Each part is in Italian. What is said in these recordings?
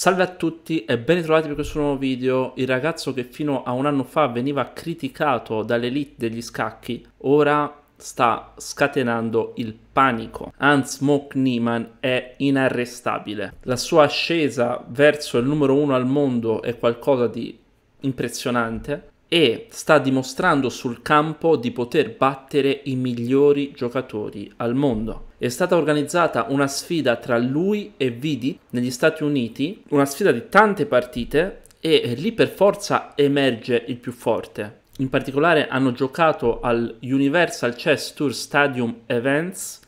Salve a tutti e ben ritrovati per questo nuovo video. Il ragazzo che fino a un anno fa veniva criticato dall'elite degli scacchi, ora sta scatenando il panico. Hans Mock Niemann è inarrestabile. La sua ascesa verso il numero uno al mondo è qualcosa di impressionante e sta dimostrando sul campo di poter battere i migliori giocatori al mondo. È stata organizzata una sfida tra lui e Vidi negli Stati Uniti, una sfida di tante partite e lì per forza emerge il più forte. In particolare hanno giocato al Universal Chess Tour Stadium Events,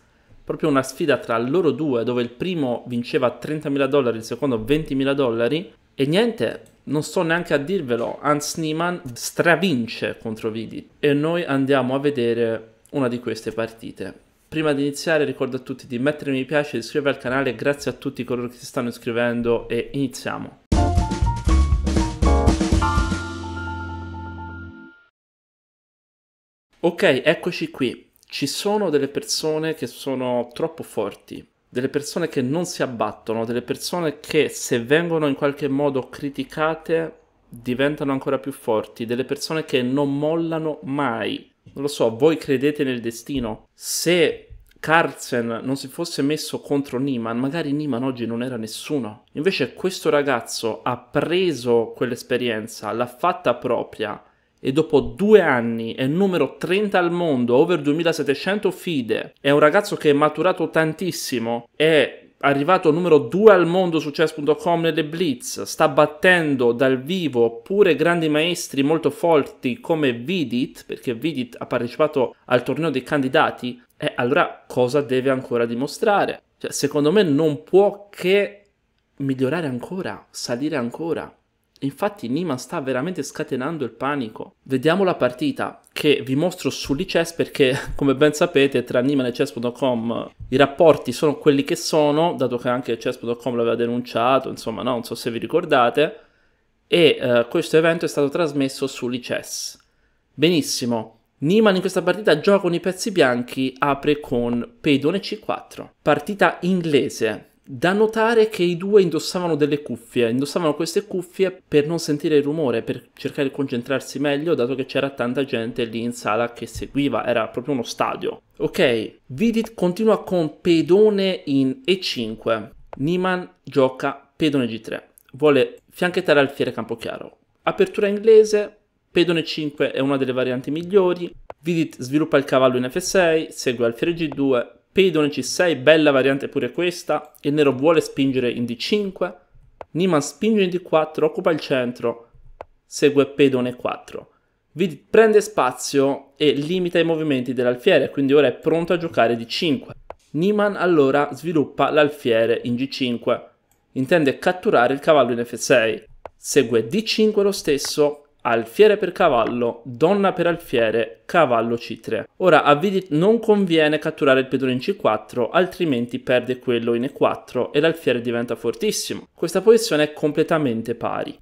proprio una sfida tra loro due dove il primo vinceva 30.000 dollari, il secondo 20.000 dollari e niente, non sto neanche a dirvelo, Hans Niemann stravince contro Vidi e noi andiamo a vedere una di queste partite. Prima di iniziare ricordo a tutti di mettere mi piace, di iscrivervi al canale, grazie a tutti coloro che si stanno iscrivendo e iniziamo. Ok, eccoci qui. Ci sono delle persone che sono troppo forti, delle persone che non si abbattono, delle persone che se vengono in qualche modo criticate diventano ancora più forti, delle persone che non mollano mai. Non lo so, voi credete nel destino? Se Carlsen non si fosse messo contro Niemann, magari Niemann oggi non era nessuno. Invece questo ragazzo ha preso quell'esperienza, l'ha fatta propria, e dopo due anni è numero 30 al mondo, over 2700 FIDE, è un ragazzo che è maturato tantissimo, è arrivato numero 2 al mondo su chess.com nelle blitz, sta battendo dal vivo pure grandi maestri molto forti come Vidit, perché Vidit ha partecipato al torneo dei candidati, e allora cosa deve ancora dimostrare? Cioè, secondo me non può che migliorare ancora, salire ancora. Infatti Nima sta veramente scatenando il panico. Vediamo la partita che vi mostro sull'ICES perché come ben sapete tra Niman e chess.com i rapporti sono quelli che sono, dato che anche chess.com l'aveva denunciato, insomma no, non so se vi ricordate, e eh, questo evento è stato trasmesso sull'ICES. Benissimo. Niman in questa partita gioca con i pezzi bianchi, apre con pedone c4. Partita inglese, da notare che i due indossavano delle cuffie, indossavano queste cuffie per non sentire il rumore, per cercare di concentrarsi meglio, dato che c'era tanta gente lì in sala che seguiva, era proprio uno stadio. Ok, Vidit continua con pedone in E5, Niman gioca pedone G3, vuole fianchettare Alfiere Campochiaro. Apertura inglese, pedone 5 è una delle varianti migliori, Vidit sviluppa il cavallo in F6, segue Alfiere G2, p C6, bella variante pure questa. Il nero vuole spingere in D5. Niman spinge in D4, occupa il centro, segue p E4. Vi prende spazio e limita i movimenti dell'alfiere, quindi ora è pronto a giocare D5. Niman allora sviluppa l'alfiere in G5. Intende catturare il cavallo in F6. Segue D5 lo stesso Alfiere per cavallo, donna per alfiere, cavallo c3. Ora a Vidit non conviene catturare il pedone in c4, altrimenti perde quello in e4 e l'alfiere diventa fortissimo. Questa posizione è completamente pari.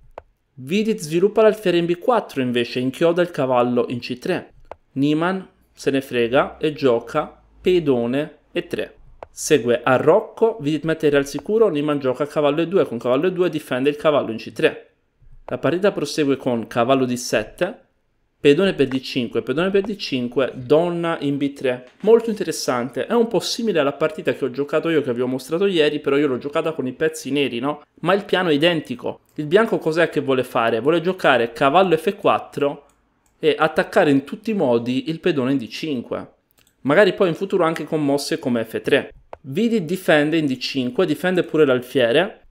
Vidit sviluppa l'alfiere in b4 invece, inchioda il cavallo in c3. Niman se ne frega e gioca pedone e3. Segue a Rocco, Vidit mette il re al sicuro, Niman gioca a cavallo e2, con cavallo e2 difende il cavallo in c3. La partita prosegue con cavallo di 7 pedone per d5, pedone per d5, donna in b3. Molto interessante, è un po' simile alla partita che ho giocato io, che vi ho mostrato ieri, però io l'ho giocata con i pezzi neri, no? Ma il piano è identico. Il bianco cos'è che vuole fare? Vuole giocare cavallo f4 e attaccare in tutti i modi il pedone in d5. Magari poi in futuro anche con mosse come f3. Vidi difende in d5, difende pure l'alfiere.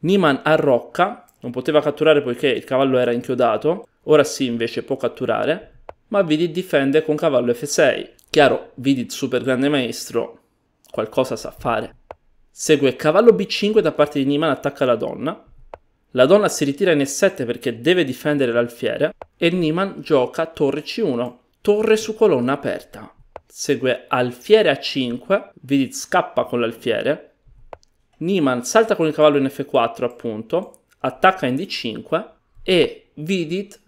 Niman arrocca, non poteva catturare poiché il cavallo era inchiodato, ora sì invece può catturare, ma Vidit difende con cavallo F6. Chiaro, Vidit super grande maestro, qualcosa sa fare. Segue cavallo B5 da parte di Niman attacca la donna. La donna si ritira in E7 perché deve difendere l'alfiere e Niman gioca torre C1, torre su colonna aperta. Segue alfiere A5, Vidit scappa con l'alfiere. Niman salta con il cavallo in F4 appunto, attacca in d5 e Vidit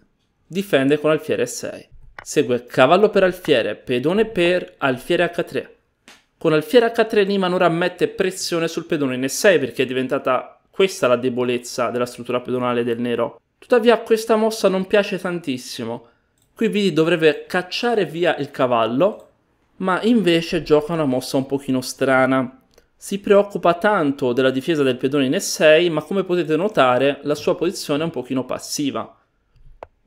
difende con alfiere 6 Segue cavallo per alfiere, pedone per alfiere h3. Con alfiere h3 Niman ora mette pressione sul pedone in e6 perché è diventata questa la debolezza della struttura pedonale del nero. Tuttavia questa mossa non piace tantissimo. Qui Vidit dovrebbe cacciare via il cavallo, ma invece gioca una mossa un pochino strana si preoccupa tanto della difesa del pedone in E6, ma come potete notare la sua posizione è un pochino passiva.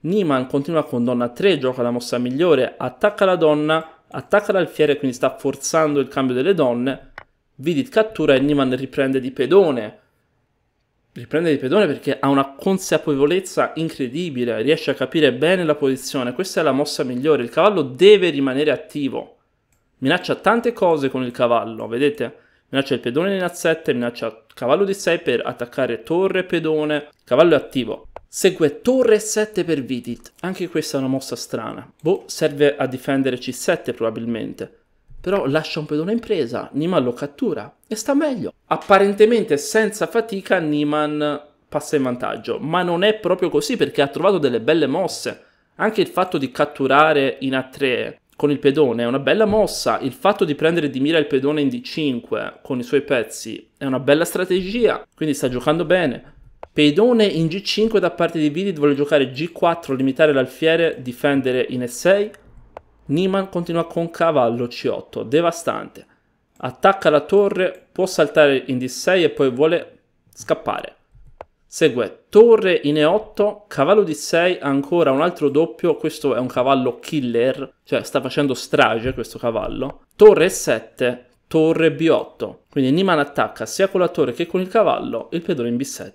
Niman continua con donna 3, gioca la mossa migliore, attacca la donna, attacca l'alfiere quindi sta forzando il cambio delle donne, Vidit cattura e Niman riprende di pedone. Riprende di pedone perché ha una consapevolezza incredibile, riesce a capire bene la posizione, questa è la mossa migliore, il cavallo deve rimanere attivo. Minaccia tante cose con il cavallo, vedete? minaccia il pedone in A7, minaccia cavallo di 6 per attaccare torre pedone, cavallo è attivo. Segue torre 7 per Vidit, anche questa è una mossa strana. Boh, serve a difendere c7 probabilmente. Però lascia un pedone in presa, Niman lo cattura e sta meglio. Apparentemente senza fatica Niman passa in vantaggio, ma non è proprio così perché ha trovato delle belle mosse. Anche il fatto di catturare in A3 con il pedone è una bella mossa, il fatto di prendere di mira il pedone in D5 con i suoi pezzi è una bella strategia, quindi sta giocando bene. Pedone in G5 da parte di Vidit vuole giocare G4, limitare l'alfiere, difendere in E6. Niman continua con cavallo C8, devastante. Attacca la torre, può saltare in D6 e poi vuole scappare. Segue torre in E8, cavallo di 6, ancora un altro doppio, questo è un cavallo killer, cioè sta facendo strage questo cavallo. Torre E7, torre B8, quindi Niman attacca sia con la torre che con il cavallo, il pedone in B7.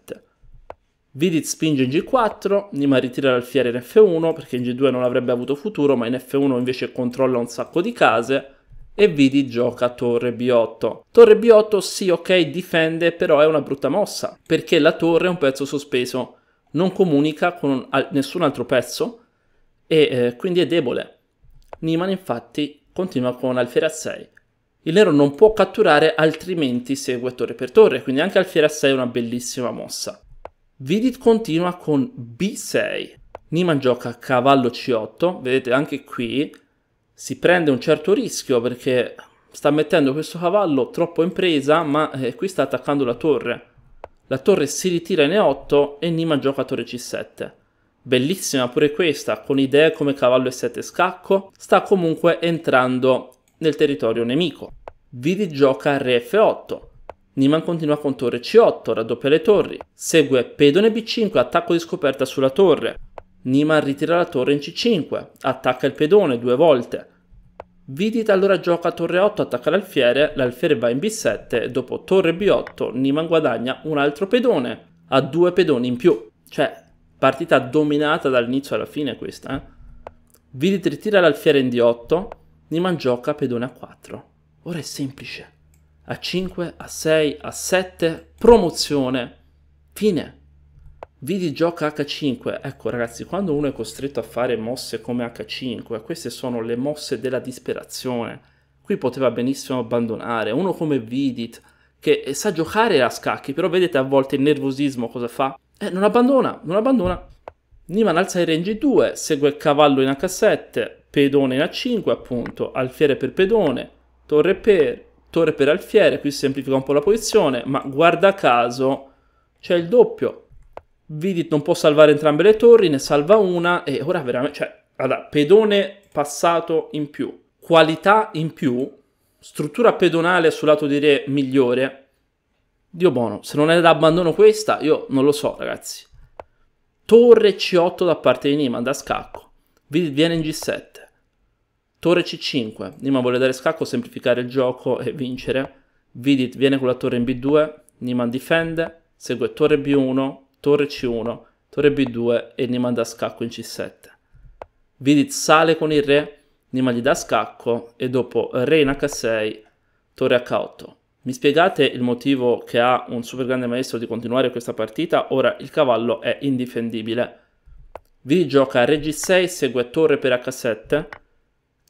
Vidit spinge in G4, Nima ritira l'alfiere in F1 perché in G2 non avrebbe avuto futuro, ma in F1 invece controlla un sacco di case e Vidi gioca torre B8. Torre B8 sì ok difende però è una brutta mossa perché la torre è un pezzo sospeso, non comunica con nessun altro pezzo e eh, quindi è debole. Niman infatti continua con alfiere a 6. Il nero non può catturare altrimenti segue torre per torre, quindi anche alfiere a 6 è una bellissima mossa. Vidit continua con B6. Niman gioca cavallo C8, vedete anche qui si prende un certo rischio perché sta mettendo questo cavallo troppo in presa, ma eh, qui sta attaccando la torre. La torre si ritira in E8 e Nima gioca torre C7. Bellissima pure questa, con idee come cavallo E7 scacco, sta comunque entrando nel territorio nemico. Vidi gioca Re F8. Niman continua con torre C8, raddoppia le torri. Segue pedone B5, attacco di scoperta sulla torre. Nima ritira la torre in C5, attacca il pedone due volte. Vidit allora gioca a torre 8, attacca l'alfiere, l'alfiere va in B7, dopo torre B8 Nima guadagna un altro pedone, ha due pedoni in più. Cioè, partita dominata dall'inizio alla fine questa. Eh? Vidit ritira l'alfiere in D8, Nima gioca pedone a 4. Ora è semplice. A 5, a 6, a 7, promozione. Fine. Videogioca H5, ecco ragazzi, quando uno è costretto a fare mosse come H5, queste sono le mosse della disperazione. Qui poteva benissimo abbandonare, uno come Vidit, che eh, sa giocare a scacchi, però vedete a volte il nervosismo cosa fa? Eh, non abbandona, non abbandona. Niman alza il range 2, segue cavallo in H7, pedone in A5 appunto, alfiere per pedone, torre per, torre per alfiere, qui semplifica un po' la posizione, ma guarda caso c'è il doppio, Vidit non può salvare entrambe le torri, ne salva una e ora veramente... Cioè, allora, pedone passato in più, qualità in più, struttura pedonale sul lato di re migliore. Dio buono, se non è da abbandono questa, io non lo so, ragazzi. Torre C8 da parte di Nima, da scacco. Vidit viene in G7. Torre C5. Nima vuole dare scacco, semplificare il gioco e vincere. Vidit viene con la torre in B2. Nima difende. Segue torre B1 torre c1, torre b2 e ne manda scacco in c7. Vidit sale con il re, Nima gli dà scacco e dopo re in h6, torre h8. Mi spiegate il motivo che ha un super grande maestro di continuare questa partita? Ora il cavallo è indifendibile. Vi gioca re g6, segue torre per h7,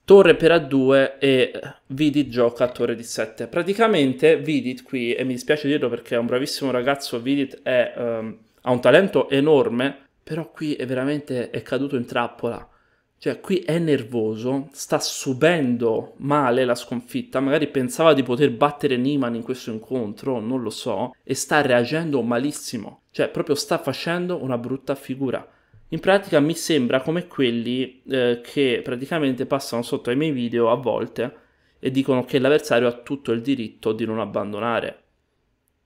torre per A2 e Vidit gioca a torre D7. Praticamente Vidit qui, e mi dispiace dirlo perché è un bravissimo ragazzo, Vidit è um, ha un talento enorme, però qui è veramente è caduto in trappola. Cioè, qui è nervoso, sta subendo male la sconfitta, magari pensava di poter battere Niman in questo incontro, non lo so, e sta reagendo malissimo. Cioè, proprio sta facendo una brutta figura. In pratica mi sembra come quelli eh, che praticamente passano sotto ai miei video a volte e dicono che l'avversario ha tutto il diritto di non abbandonare.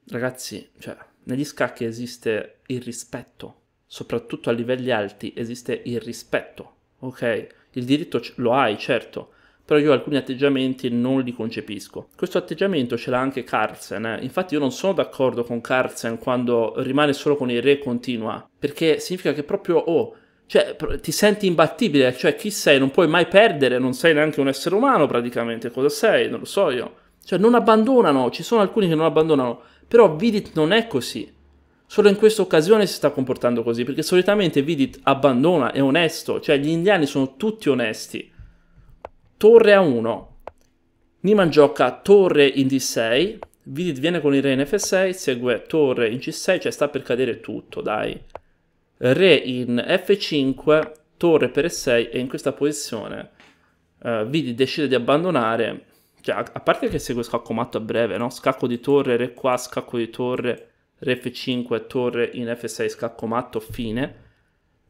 Ragazzi, cioè, negli scacchi esiste il rispetto, soprattutto a livelli alti esiste il rispetto, ok? Il diritto lo hai, certo, però io alcuni atteggiamenti non li concepisco. Questo atteggiamento ce l'ha anche Carlsen, eh? infatti io non sono d'accordo con Carlsen quando rimane solo con il re e continua, perché significa che proprio, oh, cioè, ti senti imbattibile, cioè chi sei? Non puoi mai perdere, non sei neanche un essere umano praticamente, cosa sei? Non lo so io. Cioè, non abbandonano, ci sono alcuni che non abbandonano, però Vidit non è così. Solo in questa occasione si sta comportando così, perché solitamente Vidit abbandona, è onesto, cioè gli indiani sono tutti onesti. Torre a 1. Niman gioca torre in d6, Vidit viene con il re in f6, segue torre in c6, cioè sta per cadere tutto, dai. Re in f5, torre per e6 e in questa posizione uh, Vidit decide di abbandonare cioè, a, parte che segue scacco matto a breve, no? Scacco di torre, re qua, scacco di torre, re f5, torre in f6, scacco matto, fine.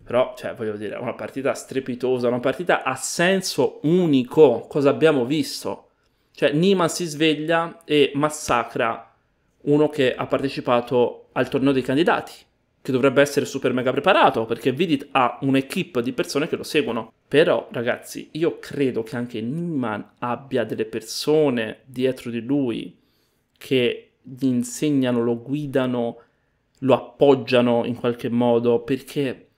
Però, cioè, voglio dire, è una partita strepitosa, una partita a senso unico. Cosa abbiamo visto? Cioè, Niman si sveglia e massacra uno che ha partecipato al torneo dei candidati che dovrebbe essere super mega preparato, perché Vidit ha un'equipe di persone che lo seguono. Però, ragazzi, io credo che anche Neiman abbia delle persone dietro di lui che gli insegnano, lo guidano, lo appoggiano in qualche modo, perché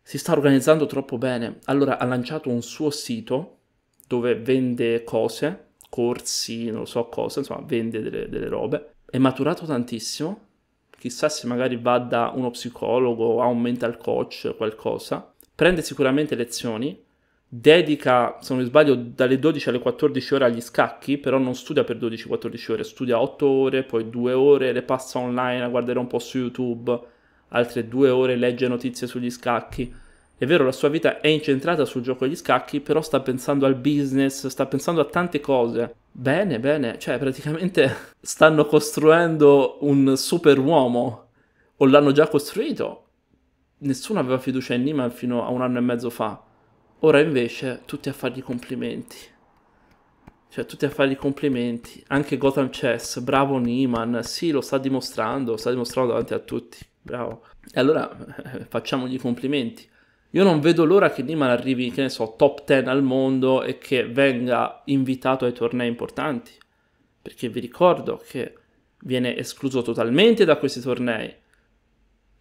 si sta organizzando troppo bene. Allora, ha lanciato un suo sito dove vende cose, corsi, non so cosa, insomma, vende delle, delle robe. È maturato tantissimo chissà se magari va da uno psicologo, a un mental coach, qualcosa, prende sicuramente lezioni, dedica, se non mi sbaglio, dalle 12 alle 14 ore agli scacchi, però non studia per 12-14 ore, studia 8 ore, poi 2 ore, le passa online a guardare un po' su YouTube, altre 2 ore legge notizie sugli scacchi. È vero, la sua vita è incentrata sul gioco degli scacchi, però sta pensando al business, sta pensando a tante cose. Bene, bene, cioè praticamente stanno costruendo un super uomo, o l'hanno già costruito. Nessuno aveva fiducia in Neiman fino a un anno e mezzo fa. Ora invece tutti a fargli complimenti. Cioè tutti a fargli complimenti. Anche Gotham Chess, bravo Neiman, sì lo sta dimostrando, lo sta dimostrando davanti a tutti. Bravo. E allora facciamogli complimenti io non vedo l'ora che Niman arrivi, che ne so, top 10 al mondo e che venga invitato ai tornei importanti. Perché vi ricordo che viene escluso totalmente da questi tornei.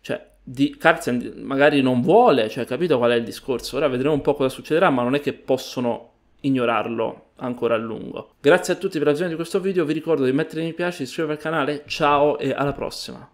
Cioè, di Carlsen magari non vuole, cioè, capito qual è il discorso? Ora vedremo un po' cosa succederà, ma non è che possono ignorarlo ancora a lungo. Grazie a tutti per la visione di questo video, vi ricordo di mettere mi piace, di iscrivervi al canale, ciao e alla prossima!